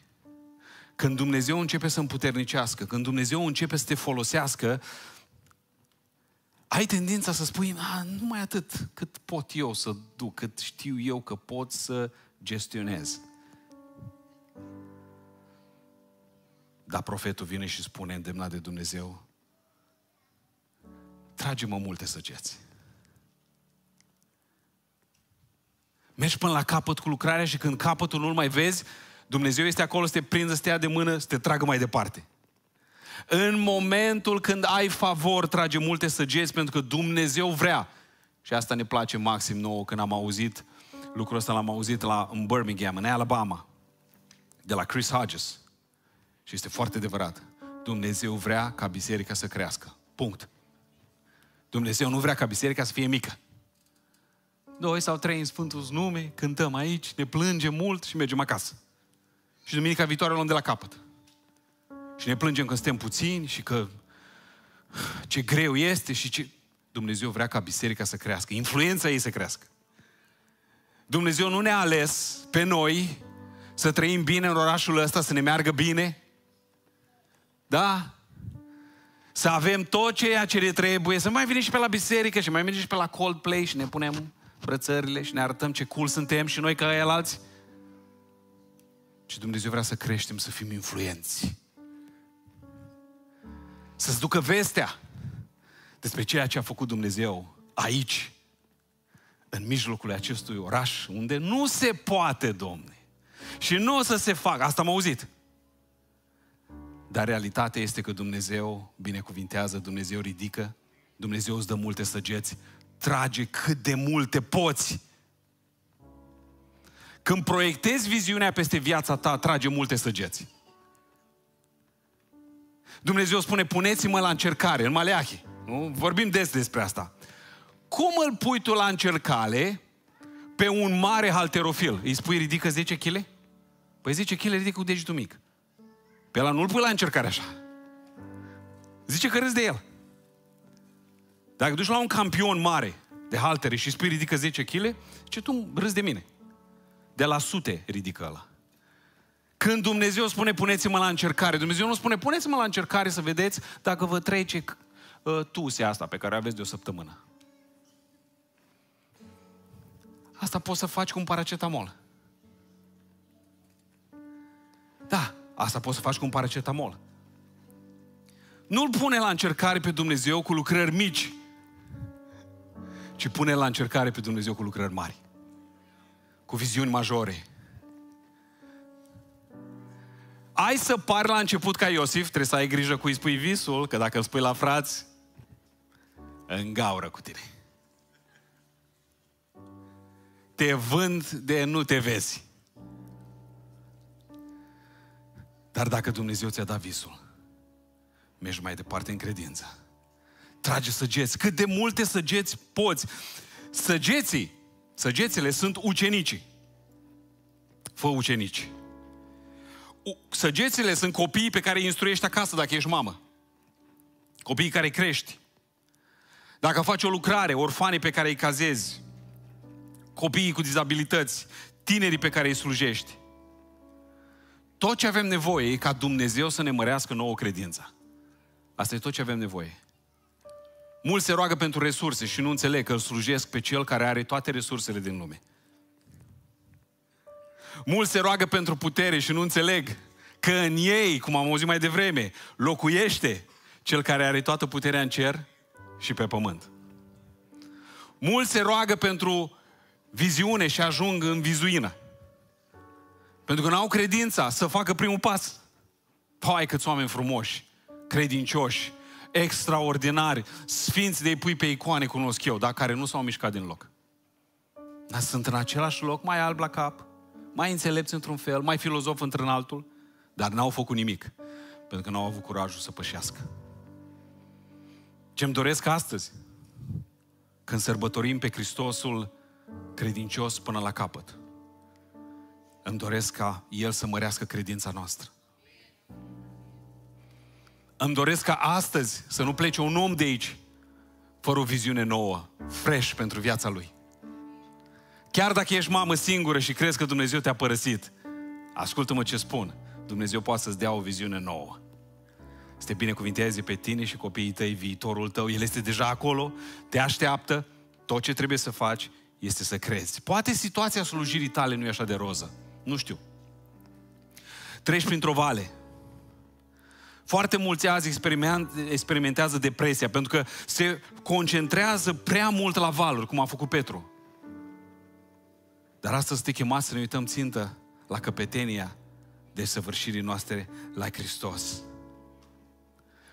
când Dumnezeu începe să împuternicească, când Dumnezeu începe să te folosească, ai tendința să spui, A, numai atât cât pot eu să duc, cât știu eu că pot să gestionez. Dar profetul vine și spune, îndemnat de Dumnezeu, trage-mă multe săgeți. Mergi până la capăt cu lucrarea și când capătul nu-l mai vezi, Dumnezeu este acolo să te prindă, să te ia de mână, să te tragă mai departe. În momentul când ai favor, trage multe săgeți, pentru că Dumnezeu vrea. Și asta ne place maxim nouă când am auzit, lucrul ăsta l-am auzit la, în Birmingham, în Alabama, de la Chris Hodges. Și este foarte adevărat. Dumnezeu vrea ca biserica să crească. Punct. Dumnezeu nu vrea ca biserica să fie mică. Doi sau trei în Sfântul nume, cântăm aici, ne plângem mult și mergem acasă. Și duminica viitoare luăm de la capăt. Și ne plângem că suntem puțini și că ce greu este și ce... Dumnezeu vrea ca biserica să crească, influența ei să crească. Dumnezeu nu ne-a ales pe noi să trăim bine în orașul ăsta, să ne meargă bine, da? Să avem tot ceea ce ne trebuie, să mai venim și pe la biserică și mai mergem și pe la Coldplay și ne punem brățările și ne arătăm ce cool suntem și noi ca el alți. Și Dumnezeu vrea să creștem, să fim influenți. Să-ți ducă vestea despre ceea ce a făcut Dumnezeu aici, în mijlocul acestui oraș, unde nu se poate, Domne. Și nu o să se facă, asta am auzit, dar realitatea este că Dumnezeu binecuvintează, Dumnezeu ridică, Dumnezeu îți dă multe săgeți, trage cât de multe poți. Când proiectezi viziunea peste viața ta, trage multe săgeți. Dumnezeu spune, puneți-mă la încercare, în Maleahi. Nu? Vorbim des despre asta. Cum îl pui tu la încercare pe un mare halterofil? Îi spui, ridică 10 kg? Păi 10 kg ridică cu degetul mic. Pe la nu-l pui la încercare așa. Zice că râzi de el. Dacă duci la un campion mare de haltere și spui ridică 10 kg, ce tu râzi de mine. De la sute ridică ăla. Când Dumnezeu spune puneți-mă la încercare, Dumnezeu nu spune puneți-mă la încercare să vedeți dacă vă trece uh, ă, tusea asta pe care o aveți de o săptămână. Asta poți să faci cu un paracetamol. Da, Asta poți să faci cu un paracetamol. Nu-L pune la încercare pe Dumnezeu cu lucrări mici, ci pune la încercare pe Dumnezeu cu lucrări mari, cu viziuni majore. Ai să pari la început ca Iosif, trebuie să ai grijă cu îi spui visul, că dacă îl spui la frați, îngaură cu tine. Te vând de nu te vezi. Dar dacă Dumnezeu ți-a dat visul, mergi mai departe în credință. Trage săgeți, cât de multe săgeți poți. Săgeții, săgețile sunt ucenicii. Fă ucenici. Săgețile sunt copiii pe care îi instruiești acasă dacă ești mamă. Copiii care crești. Dacă faci o lucrare, orfanii pe care îi cazezi, copiii cu dizabilități, tinerii pe care îi slujești. Tot ce avem nevoie e ca Dumnezeu să ne mărească nouă credința. Asta e tot ce avem nevoie. Mulți se roagă pentru resurse și nu înțeleg că îl slujesc pe cel care are toate resursele din lume. Mulți se roagă pentru putere și nu înțeleg că în ei, cum am auzit mai devreme, locuiește cel care are toată puterea în cer și pe pământ. Mulți se roagă pentru viziune și ajung în vizuină. Pentru că n-au credința să facă primul pas. Păi, câți oameni frumoși, credincioși, extraordinari, sfinți de pui pe icoane, cunosc eu, dar care nu s-au mișcat din loc. Dar sunt în același loc, mai alb la cap, mai înțelepți într-un fel, mai filozof într-un altul, dar n-au făcut nimic, pentru că n-au avut curajul să pășească. Ce-mi doresc astăzi, când sărbătorim pe Hristosul credincios până la capăt, îmi doresc ca El să mărească credința noastră. Îmi doresc ca astăzi să nu plece un om de aici fără o viziune nouă, fresh pentru viața lui. Chiar dacă ești mamă singură și crezi că Dumnezeu te-a părăsit, ascultă-mă ce spun. Dumnezeu poate să-ți dea o viziune nouă. Să te binecuvinteze pe tine și copiii tăi, viitorul tău, El este deja acolo, te așteaptă, tot ce trebuie să faci este să crezi. Poate situația slujirii tale nu e așa de roză. Nu știu. Treci printr-o vale. Foarte mulți azi experimentează depresia pentru că se concentrează prea mult la valuri, cum a făcut Petru. Dar astăzi te chema să ne uităm țintă la căpetenia săvârșirii noastre la Hristos.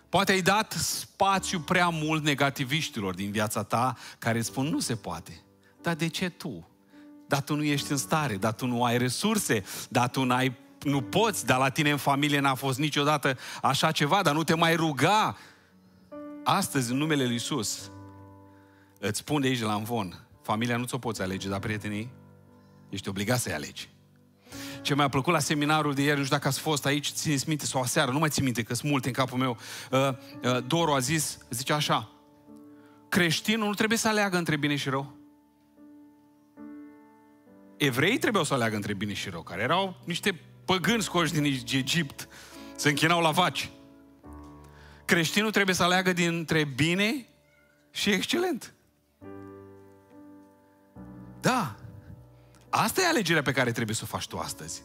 Poate ai dat spațiu prea mult negativiștilor din viața ta care îți spun nu se poate. Dar de ce tu? dar tu nu ești în stare, dar tu nu ai resurse, dar tu n-ai, nu poți, dar la tine în familie n-a fost niciodată așa ceva, dar nu te mai ruga. Astăzi, în numele Lui Iisus, îți spun de aici de la învon, familia nu ți-o poți alege, dar prietenii, ești obligat să-i alegi. Ce mi-a plăcut la seminarul de ieri, nu știu dacă ați fost aici, țineți minte, sau aseară, nu mai țin minte, că sunt multe în capul meu, uh, uh, Doru a zis, zice așa, creștinul nu trebuie să aleagă între bine și rău evreii trebuiau să aleagă între bine și rău, care erau niște păgâni scoși din Egipt, se închinau la vaci. Creștinul trebuie să aleagă dintre bine și excelent. Da, asta e alegerea pe care trebuie să o faci tu astăzi.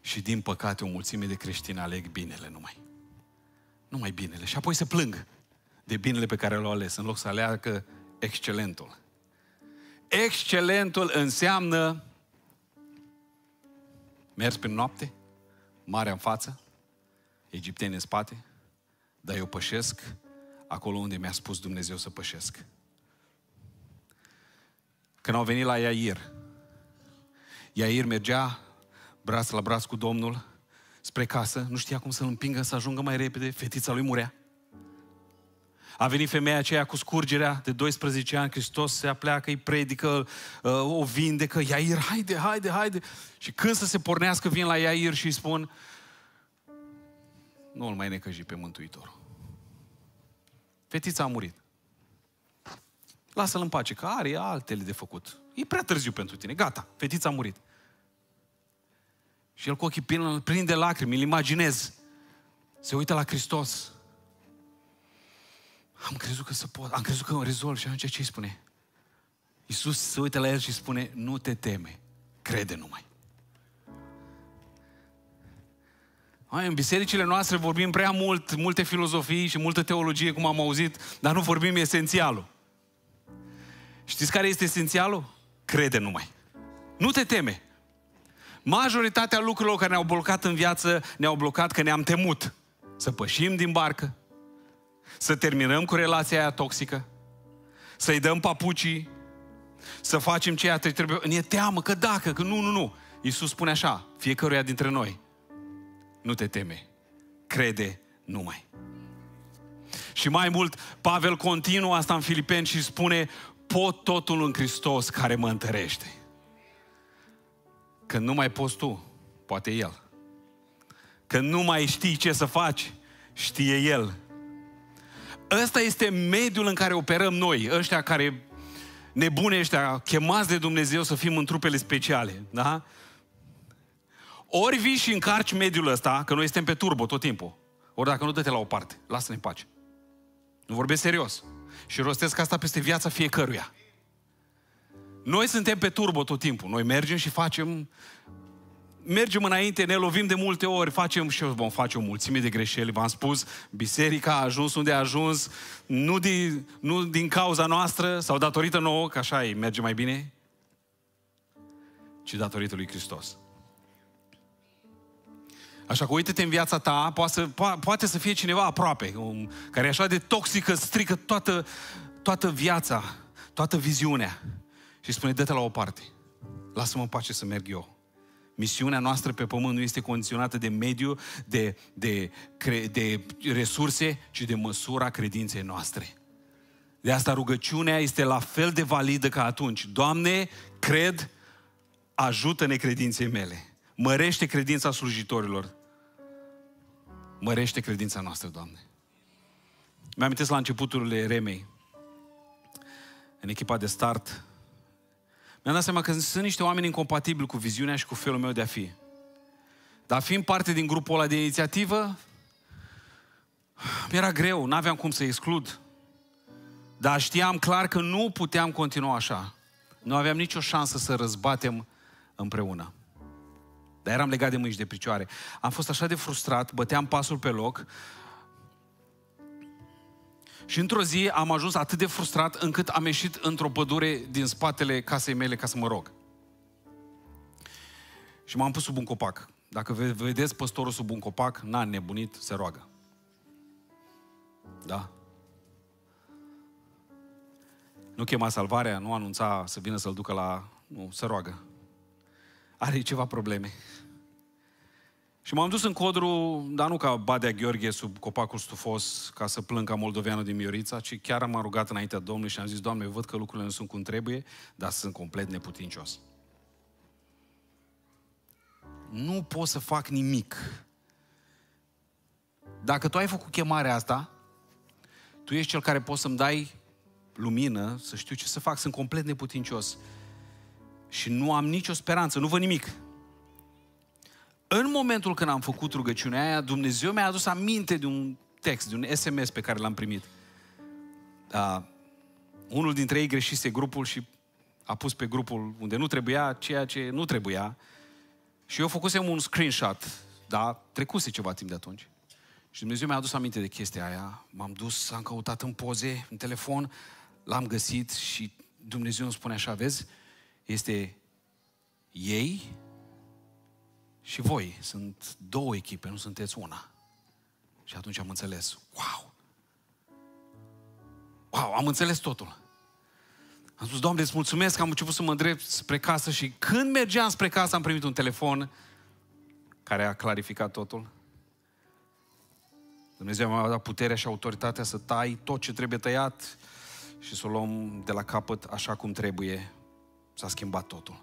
Și din păcate o mulțime de creștini aleg binele numai. Numai binele. Și apoi se plâng de binele pe care l-au ales, în loc să aleagă excelentul. Excelentul înseamnă mers prin noapte, mare în față, egipteni în spate, dar eu pășesc acolo unde mi-a spus Dumnezeu să pășesc. Când au venit la Iair, Iair mergea braț la braț cu Domnul spre casă, nu știa cum să-l împingă să ajungă mai repede, fetița lui murea. A venit femeia aceea cu scurgerea de 12 ani, Hristos se apleacă, îi predică, uh, o vindecă, Iair, haide, haide, haide. Și când să se pornească, vin la Iair și îi spun, nu îl mai necăji pe Mântuitor. Fetița a murit. Lasă-l în pace, că are altele de făcut. E prea târziu pentru tine, gata, fetița a murit. Și el cu ochii plini de lacrimi, îl imaginez. Se uită la Hristos am crezut că se pot, am crezut că rezolv și atunci ce îi spune? Iisus se uită la el și spune, nu te teme, crede numai. mai. în bisericile noastre vorbim prea mult, multe filozofii și multă teologie, cum am auzit, dar nu vorbim esențialul. Știți care este esențialul? Crede numai. Nu te teme. Majoritatea lucrurilor care ne-au blocat în viață ne-au blocat că ne-am temut. Să pășim din barcă, să terminăm cu relația aia toxică, să-i dăm papucii, să facem ceea ce trebuie. Ne teamă că dacă, că nu, nu, nu. Iisus spune așa, fiecăruia dintre noi, nu te teme, crede numai. Și mai mult, Pavel continuă asta în Filipeni și spune, pot totul în Hristos care mă întărește. Când nu mai poți tu, poate El. Când nu mai știi ce să faci, știe El Ăsta este mediul în care operăm noi, ăștia care nebune ăștia, chemați de Dumnezeu să fim în trupele speciale, da? Ori vii și încarci mediul ăsta, că noi suntem pe turbo tot timpul, ori dacă nu, dă-te la o parte, lasă-ne în pace. Nu vorbesc serios. Și rostesc asta peste viața fiecăruia. Noi suntem pe turbo tot timpul. Noi mergem și facem mergem înainte, ne lovim de multe ori, facem și vom face o mulțime de greșeli, v-am spus, biserica a ajuns unde a ajuns, nu din, nu din cauza noastră sau datorită nouă, că așa e, merge mai bine, ci datorită lui Hristos. Așa că uite-te în viața ta, poate să, po- poate să fie cineva aproape, um, care e așa de toxică, strică toată, toată viața, toată viziunea. Și spune, dă-te la o parte, lasă-mă în pace să merg eu. Misiunea noastră pe pământ nu este condiționată de mediu, de, de, de resurse, ci de măsura credinței noastre. De asta rugăciunea este la fel de validă ca atunci. Doamne, cred, ajută-ne credinței mele. Mărește credința slujitorilor. Mărește credința noastră, Doamne. Mi-am la începuturile Remei, în echipa de start, mi-am dat seama că sunt niște oameni incompatibili cu viziunea și cu felul meu de a fi. Dar fiind parte din grupul ăla de inițiativă, mi-era greu, n-aveam cum să exclud. Dar știam clar că nu puteam continua așa. Nu aveam nicio șansă să răzbatem împreună. Dar eram legat de mâini și de picioare. Am fost așa de frustrat, băteam pasul pe loc, și într-o zi am ajuns atât de frustrat încât am ieșit într-o pădure din spatele casei mele ca să mă rog. Și m-am pus sub un copac. Dacă vedeți păstorul sub un copac, n-a nebunit, se roagă. Da? Nu chema salvarea, nu anunța să vină să-l ducă la... Nu, se roagă. Are ceva probleme. Și m-am dus în codru, dar nu ca Badea Gheorghe sub copacul stufos ca să plâng ca moldoveanul din Miorița, ci chiar m-am rugat înaintea Domnului și am zis, Doamne, văd că lucrurile nu sunt cum trebuie, dar sunt complet neputincios. Nu pot să fac nimic. Dacă tu ai făcut chemarea asta, tu ești cel care poți să-mi dai lumină, să știu ce să fac, sunt complet neputincios. Și nu am nicio speranță, nu văd nimic. În momentul când am făcut rugăciunea aia, Dumnezeu mi-a adus aminte de un text, de un SMS pe care l-am primit. Da. unul dintre ei greșise grupul și a pus pe grupul unde nu trebuia ceea ce nu trebuia. Și eu făcusem un screenshot, da, trecuse ceva timp de atunci. Și Dumnezeu mi-a adus aminte de chestia aia. M-am dus, am căutat în poze, în telefon, l-am găsit și Dumnezeu îmi spune așa, vezi, este ei și voi. Sunt două echipe, nu sunteți una. Și atunci am înțeles. Wow! Wow, am înțeles totul. Am spus, Doamne, îți mulțumesc că am început să mă îndrept spre casă și când mergeam spre casă am primit un telefon care a clarificat totul. Dumnezeu mi-a dat puterea și autoritatea să tai tot ce trebuie tăiat și să o luăm de la capăt așa cum trebuie. S-a schimbat totul.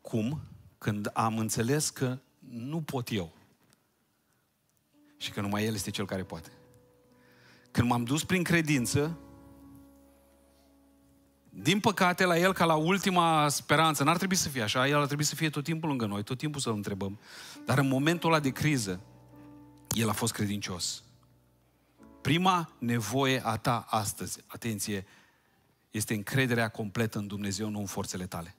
Cum? când am înțeles că nu pot eu și că numai El este Cel care poate. Când m-am dus prin credință, din păcate, la El ca la ultima speranță, n-ar trebui să fie așa, El ar trebui să fie tot timpul lângă noi, tot timpul să-L întrebăm, dar în momentul ăla de criză, El a fost credincios. Prima nevoie a ta astăzi, atenție, este încrederea completă în Dumnezeu, nu în forțele tale.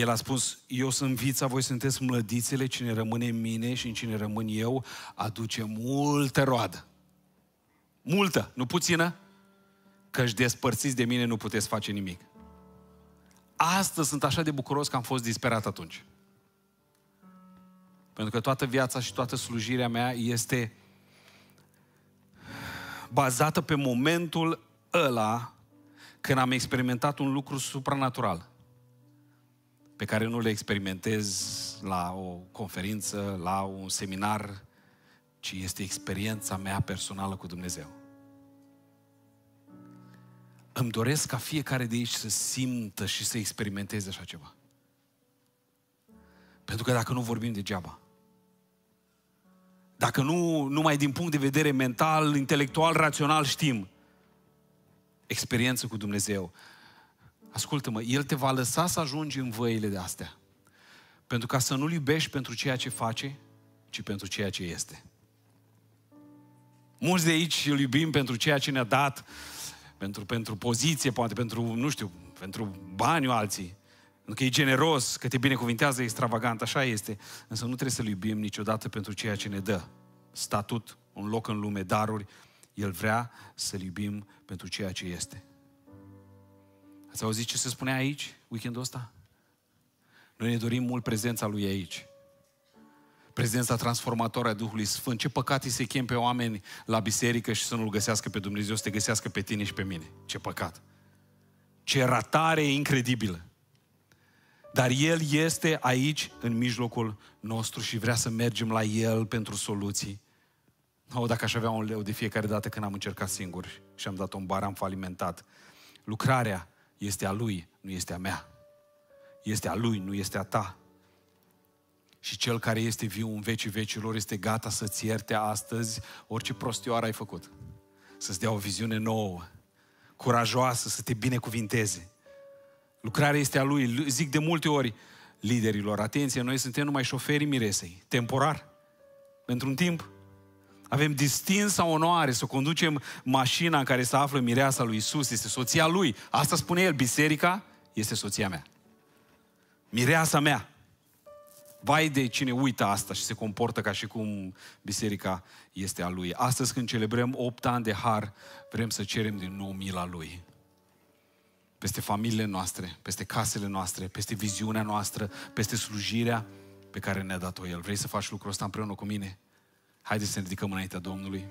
El a spus, eu sunt vița, voi sunteți mlădițele, cine rămâne în mine și în cine rămân eu aduce multă roadă. Multă, nu puțină, căci despărțiți de mine nu puteți face nimic. Astăzi sunt așa de bucuros că am fost disperat atunci. Pentru că toată viața și toată slujirea mea este bazată pe momentul ăla când am experimentat un lucru supranatural pe care nu le experimentez la o conferință, la un seminar, ci este experiența mea personală cu Dumnezeu. Îmi doresc ca fiecare de aici să simtă și să experimenteze așa ceva. Pentru că dacă nu vorbim degeaba, dacă nu numai din punct de vedere mental, intelectual, rațional știm, experiență cu Dumnezeu Ascultă-mă, El te va lăsa să ajungi în văile de astea. Pentru ca să nu-L iubești pentru ceea ce face, ci pentru ceea ce este. Mulți de aici îl iubim pentru ceea ce ne-a dat, pentru, pentru poziție, poate pentru, nu știu, pentru bani alții. Pentru că e generos, că te binecuvintează, e extravagant, așa este. Însă nu trebuie să-L iubim niciodată pentru ceea ce ne dă. Statut, un loc în lume, daruri. El vrea să-L iubim pentru ceea ce este. Ați auzit ce se spune aici, weekendul ăsta? Noi ne dorim mult prezența Lui aici. Prezența transformatoare a Duhului Sfânt. Ce păcat e să chem pe oameni la biserică și să nu-L găsească pe Dumnezeu, să te găsească pe tine și pe mine. Ce păcat! Ce ratare incredibilă! Dar El este aici, în mijlocul nostru și vrea să mergem la El pentru soluții. O, dacă aș avea un leu de fiecare dată când am încercat singur și am dat o bar am falimentat. Lucrarea este a lui, nu este a mea. Este a lui, nu este a ta. Și cel care este viu în vecii vecilor este gata să-ți ierte astăzi orice prostioară ai făcut. Să-ți dea o viziune nouă, curajoasă, să te binecuvinteze. Lucrarea este a lui. Zic de multe ori liderilor, atenție, noi suntem numai șoferii miresei, temporar, pentru un timp, avem distinsa onoare să conducem mașina în care se află mireasa lui Isus, este soția lui. Asta spune el, biserica este soția mea. Mireasa mea. Vai de cine uită asta și se comportă ca și cum biserica este a lui. Astăzi când celebrăm 8 ani de har, vrem să cerem din nou mila lui. Peste familiile noastre, peste casele noastre, peste viziunea noastră, peste slujirea pe care ne-a dat-o el. Vrei să faci lucrul ăsta împreună cu mine? Haideți să ne ridicăm înaintea Domnului.